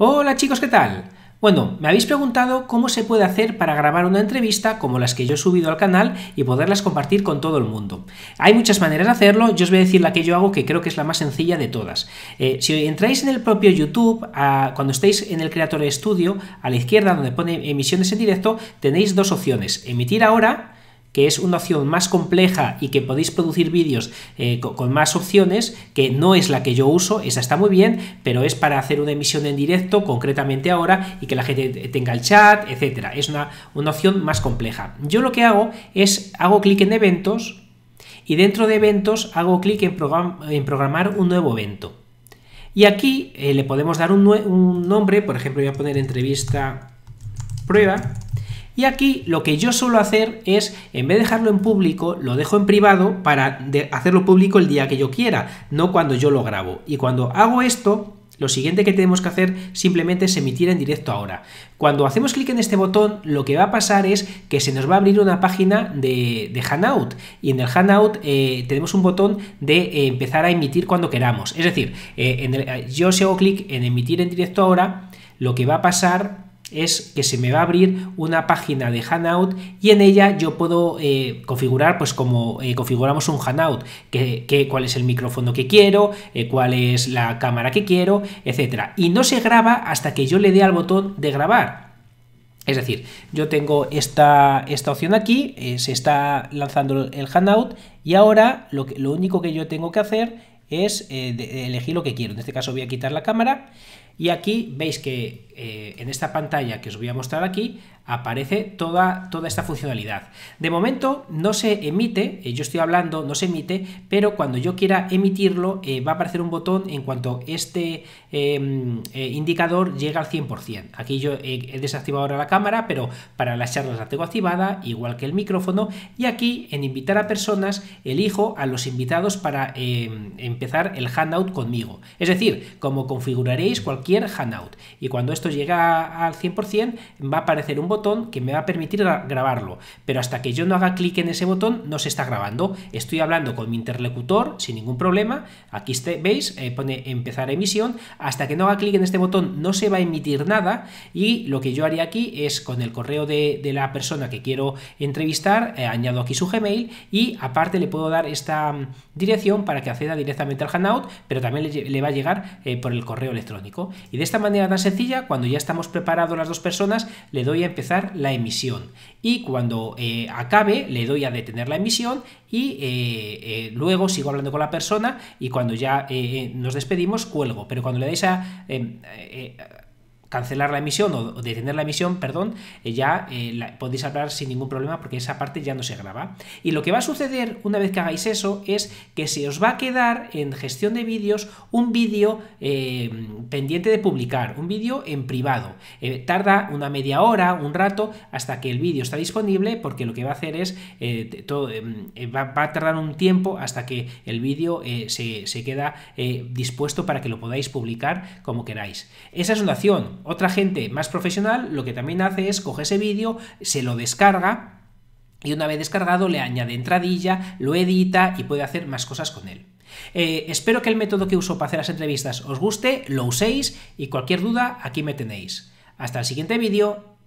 Hola chicos, ¿qué tal? Bueno, me habéis preguntado cómo se puede hacer para grabar una entrevista como las que yo he subido al canal y poderlas compartir con todo el mundo. Hay muchas maneras de hacerlo, yo os voy a decir la que yo hago que creo que es la más sencilla de todas. Eh, si entráis en el propio YouTube, cuando estéis en el Creator Studio, a la izquierda donde pone emisiones en directo, tenéis dos opciones, emitir ahora que es una opción más compleja y que podéis producir vídeos eh, con, más opciones, que no es la que yo uso, esa está muy bien, pero es para hacer una emisión en directo, concretamente ahora, y que la gente tenga el chat, etcétera. Es una, una opción más compleja. Yo lo que hago es hago clic en eventos y dentro de eventos hago clic en, programar un nuevo evento. Y aquí eh, le podemos dar un, un nombre, por ejemplo, voy a poner entrevista prueba y aquí lo que yo suelo hacer es, en vez de dejarlo en público, lo dejo en privado para hacerlo público el día que yo quiera, no cuando yo lo grabo. Y cuando hago esto, lo siguiente que tenemos que hacer simplemente es emitir en directo ahora. Cuando hacemos clic en este botón, lo que va a pasar es que se nos va a abrir una página de, de Hangout. Y en el Hangout eh, tenemos un botón de eh, empezar a emitir cuando queramos. Es decir, eh, yo si hago clic en emitir en directo ahora, lo que va a pasar es que se me va a abrir una página de Hangout y en ella yo puedo eh, configurar pues como eh, configuramos un Hangout, que, cuál es el micrófono que quiero, eh, cuál es la cámara que quiero, etcétera. Y no se graba hasta que yo le dé al botón de grabar. Es decir, yo tengo esta, esta opción aquí, se está lanzando el Hangout y ahora lo, que, lo único que yo tengo que hacer es elegir lo que quiero. En este caso voy a quitar la cámara y aquí veis que eh, en esta pantalla que os voy a mostrar aquí aparece toda, toda esta funcionalidad. De momento no se emite, eh, yo estoy hablando, no se emite, pero cuando yo quiera emitirlo eh, va a aparecer un botón en cuanto este em, indicador llega al 100%. Aquí yo he desactivado ahora la cámara, pero para las charlas la tengo activada, igual que el micrófono, y aquí en invitar a personas elijo a los invitados para em, empezar el handout conmigo. Es decir, como configuraréis cualquier hanout Y cuando esto llega al 100%, va a aparecer un botón que me va a permitir grabarlo. Pero hasta que yo no haga clic en ese botón, no se está grabando. Estoy hablando con mi interlocutor sin ningún problema. Aquí este, veis, eh, pone empezar emisión. Hasta que no haga clic en este botón, no se va a emitir nada. Y lo que yo haría aquí es con el correo de, la persona que quiero entrevistar, eh, añado aquí su Gmail y aparte le puedo dar esta mm, dirección para que acceda directamente al Hanout pero también le, va a llegar eh, por el correo electrónico. Y de esta manera tan sencilla, cuando ya estamos preparados las dos personas, le doy a empezar la emisión. Y cuando eh, acabe, le doy a detener la emisión y eh, eh, luego sigo hablando con la persona y cuando ya nos despedimos, cuelgo. Pero cuando le dais a em, cancelar la emisión o detener la emisión, perdón, eh, ya eh, podéis hablar sin ningún problema porque esa parte ya no se graba. Y lo que va a suceder una vez que hagáis eso es que se os va a quedar en gestión de vídeos un vídeo eh, pendiente de publicar, un vídeo en privado. tarda una media hora, un rato, hasta que el vídeo está disponible porque lo que va a hacer es, todo, em, va, a tardar un tiempo hasta que el vídeo se, se, queda dispuesto para que lo podáis publicar como queráis. Esa es una acción otra gente más profesional lo que también hace es coge ese vídeo, se lo descarga y una vez descargado le añade entradilla, lo edita y puede hacer más cosas con él. Eh, espero que el método que uso para hacer las entrevistas os guste, lo uséis y cualquier duda aquí me tenéis. Hasta el siguiente vídeo